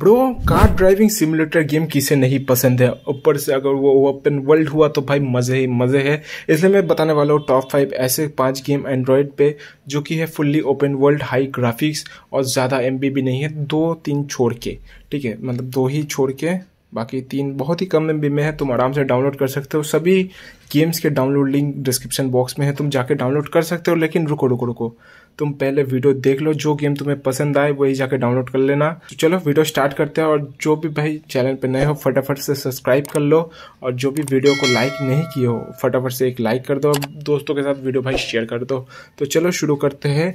bro car driving simulator game किसे नहीं पसंद है ऊपर से अगर वो ओपन वर्ल्ड हुआ तो भाई मज़े ही मज़े है इसलिए मैं बताने वाला हूँ टॉप फाइव ऐसे पांच गेम एंड्रॉयड पे जो कि है fully open world high graphics और ज़्यादा एम भी नहीं है दो तीन छोड़ के ठीक है मतलब दो ही छोड़ के बाकी तीन बहुत ही कम एम में है तुम आराम से डाउनलोड कर सकते हो सभी गेम्स के डाउनलोड लिंक डिस्क्रिप्शन बॉक्स में है तुम जाके डाउनलोड कर सकते हो लेकिन रुको रुको रुको तुम पहले वीडियो देख लो जो गेम तुम्हें पसंद आए वही जाकर डाउनलोड कर लेना तो चलो वीडियो स्टार्ट करते हैं और जो भी भाई चैनल पर नए हो फटाफट से सब्सक्राइब कर लो और जो भी वीडियो को लाइक नहीं किए हो फटाफट से एक लाइक कर दो दोस्तों के साथ वीडियो भाई शेयर कर दो तो चलो शुरू करते हैं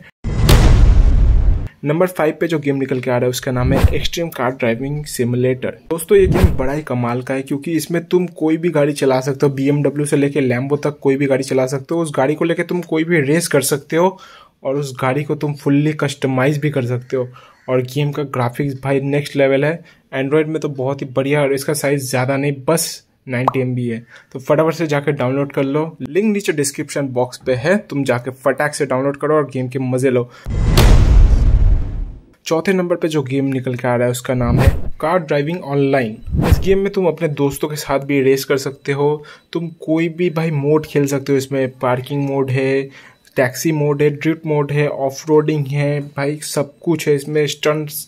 नंबर फाइव पे जो गेम निकल के आ रहा है उसका नाम है एक्सट्रीम कार ड्राइविंग सिमुलेटर दोस्तों ये गेम बड़ा ही कमाल का है क्योंकि इसमें तुम कोई भी गाड़ी चला सकते हो बीएमडब्ल्यू से लेके लैम्बो तक कोई भी गाड़ी चला सकते हो उस गाड़ी को लेके तुम कोई भी रेस कर सकते हो और उस गाड़ी को तुम फुल्ली कस्टमाइज भी कर सकते हो और गेम का ग्राफिक्स भाई नेक्स्ट लेवल है एंड्रॉयड में तो बहुत ही बढ़िया और इसका साइज़ ज़्यादा नहीं बस नाइनटी एम है तो फटाफट से जाकर डाउनलोड कर लो लिंक नीचे डिस्क्रिप्शन बॉक्स पे है तुम जाके फटाक से डाउनलोड करो और गेम के मज़े लो चौथे नंबर पे जो गेम निकल के आ रहा है उसका नाम है कार ड्राइविंग ऑनलाइन इस गेम में तुम अपने दोस्तों के साथ भी रेस कर सकते हो तुम कोई भी भाई मोड खेल सकते हो इसमें पार्किंग मोड है टैक्सी मोड है ड्रिफ्ट मोड है ऑफ रोडिंग है भाई सब कुछ है इसमें स्टंट्स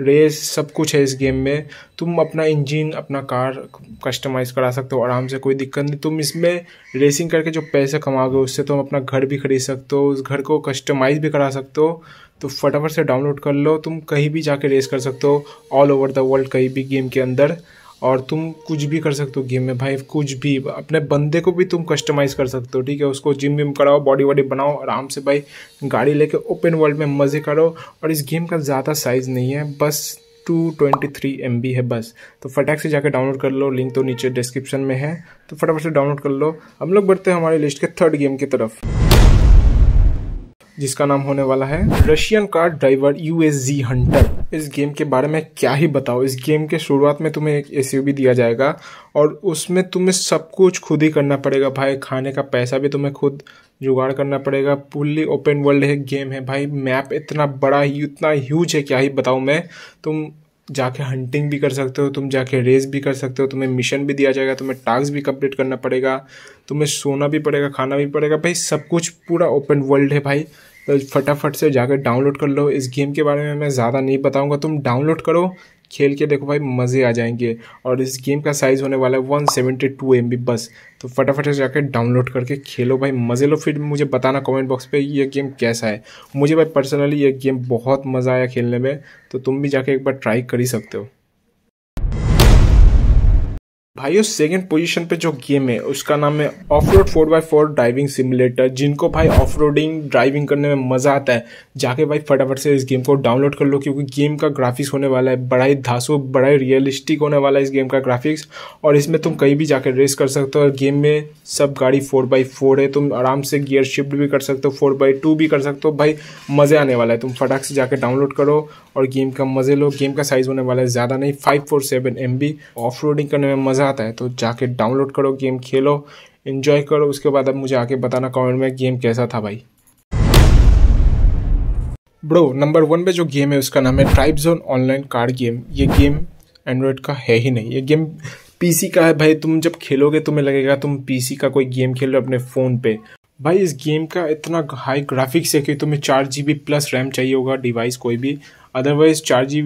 रेस सब कुछ है इस गेम में तुम अपना इंजन अपना कार कस्टमाइज करा सकते हो आराम से कोई दिक्कत नहीं तुम इसमें रेसिंग करके जो पैसे कमाओगे उससे तुम अपना घर भी खरीद सकते हो उस घर को कस्टमाइज भी करा सकते हो तो फटाफट से डाउनलोड कर लो तुम कहीं भी जाके रेस कर सकते हो ऑल ओवर द वर्ल्ड कहीं भी गेम के अंदर और तुम कुछ भी कर सकते हो गेम में भाई कुछ भी अपने बंदे को भी तुम कस्टमाइज़ कर सकते हो ठीक है उसको जिम विम कराओ बॉडी वॉडी बनाओ आराम से भाई गाड़ी लेके ओपन वर्ल्ड में मज़े करो और इस गेम का ज़्यादा साइज़ नहीं है बस two twenty three M B है बस तो फटाक से जाकर डाउनलोड कर लो लिंक तो नीचे डिस्क्रिप्शन में है तो फटाफट से डाउनलोड कर लो हम लोग बढ़ते हैं हमारे लिस्ट के थर्ड गेम की तरफ जिसका नाम होने वाला है Russian car driver U S G hunter इस गेम के बारे में क्या ही बताओ इस गेम के शुरुआत में तुम्हें एक एस दिया जाएगा और उसमें तुम्हें सब कुछ खुद ही करना पड़ेगा भाई खाने का पैसा भी तुम्हें खुद जुगाड़ करना पड़ेगा पुल्ली ओपन वर्ल्ड है गेम है भाई मैप इतना बड़ा ही इतना ह्यूज है क्या ही बताऊँ मैं तुम जाके हंटिंग भी कर सकते हो तुम जाके रेस भी कर सकते हो तुम्हें मिशन भी दिया जाएगा तुम्हें टास्क भी कंप्लीट करना पड़ेगा तुम्हें सोना भी पड़ेगा खाना भी पड़ेगा भाई सब कुछ पूरा ओपन वर्ल्ड है भाई तो फटाफट से जाकर डाउनलोड कर लो इस गेम के बारे में मैं ज़्यादा नहीं बताऊँगा तुम डाउनलोड करो खेल के देखो भाई मज़े आ जाएंगे और इस गेम का साइज़ होने वाला है one seventy two M B बस तो फटाफट से जाकर डाउनलोड करके खेलो भाई मज़े लो फिर मुझे बताना कमेंट बॉक्स पे ये गेम कैसा है मुझे भाई पर्सनली ये गेम बहुत मज़ा आया खेलने में तो तुम भी जाके एक बार ट्राई कर ही सकते हो भाई सेकंड पोजीशन पे जो गेम है उसका नाम है off road four by four driving simulator जिनको भाई ऑफ रोडिंग ड्राइविंग करने में मज़ा आता है जाके भाई फटाफट से इस गेम को डाउनलोड कर लो क्योंकि गेम का ग्राफिक्स होने वाला है बड़ा ही धासु बड़ा ही रियलिस्टिक होने वाला है इस गेम का ग्राफिक्स और इसमें तुम कहीं भी जाकर रेस कर सकते हो और गेम में सब गाड़ी फोर बाई फोर है तुम आराम से गियर शिफ्ट भी कर सकते हो फोर बाई टू भी कर सकते हो भाई मज़े आने वाला है तुम फटाक से जाकर डाउनलोड करो और गेम का मज़े लो गेम का साइज़ होने वाला है ज़्यादा नहीं five four seven M B off roading करने में मज़ा आता है तो जाके डाउनलोड करो गेम खेलो इन्जॉय करो उसके बाद अब मुझे आके बताना कमेंट में गेम कैसा था भाई ब्रो नंबर वन पे जो गेम है उसका नाम है tribe zone online card game ये गेम एंड्रॉयड का है ही नहीं ये गेम पीसी का है भाई तुम जब खेलोगे तुम्हें लगेगा तुम पीसी का कोई गेम खेल रहे हो अपने फ़ोन पे भाई इस गेम का इतना हाई ग्राफिक्स है कि तुम्हें चार जी प्लस रैम चाहिए होगा डिवाइस कोई भी अदरवाइज़ चार जी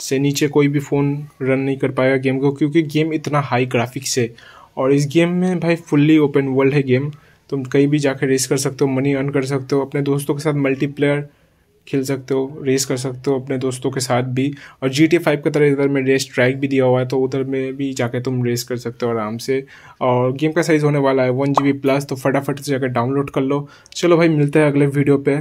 से नीचे कोई भी फ़ोन रन नहीं कर पाएगा गेम को क्योंकि गेम इतना हाई ग्राफिक्स है और इस गेम में भाई फुल्ली ओपन वर्ल्ड है गेम तुम कहीं भी जाकर रेस कर सकते हो मनी अर्न कर सकते हो अपने दोस्तों के साथ मल्टीप्लेयर खेल सकते हो रेस कर सकते हो अपने दोस्तों के साथ भी और जी टी फाइव की तरह इधर में रेस ट्रैक भी दिया हुआ है तो उधर में भी जाकर तुम रेस कर सकते हो आराम से और गेम का साइज़ होने वाला है वन जी बी प्लस तो फटाफट से जाकर डाउनलोड कर लो चलो भाई मिलते हैं अगले वीडियो पे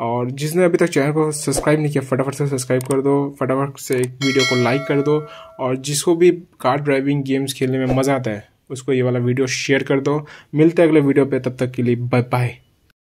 और जिसने अभी तक चैनल को सब्सक्राइब नहीं किया फटाफट से सब्सक्राइब कर दो फटाफट से एक वीडियो को लाइक कर दो और जिसको भी कार ड्राइविंग गेम्स खेलने में मज़ा आता है उसको ये वाला वीडियो शेयर कर दो मिलते हैं अगले वीडियो पे तब तक के लिए बाय बाय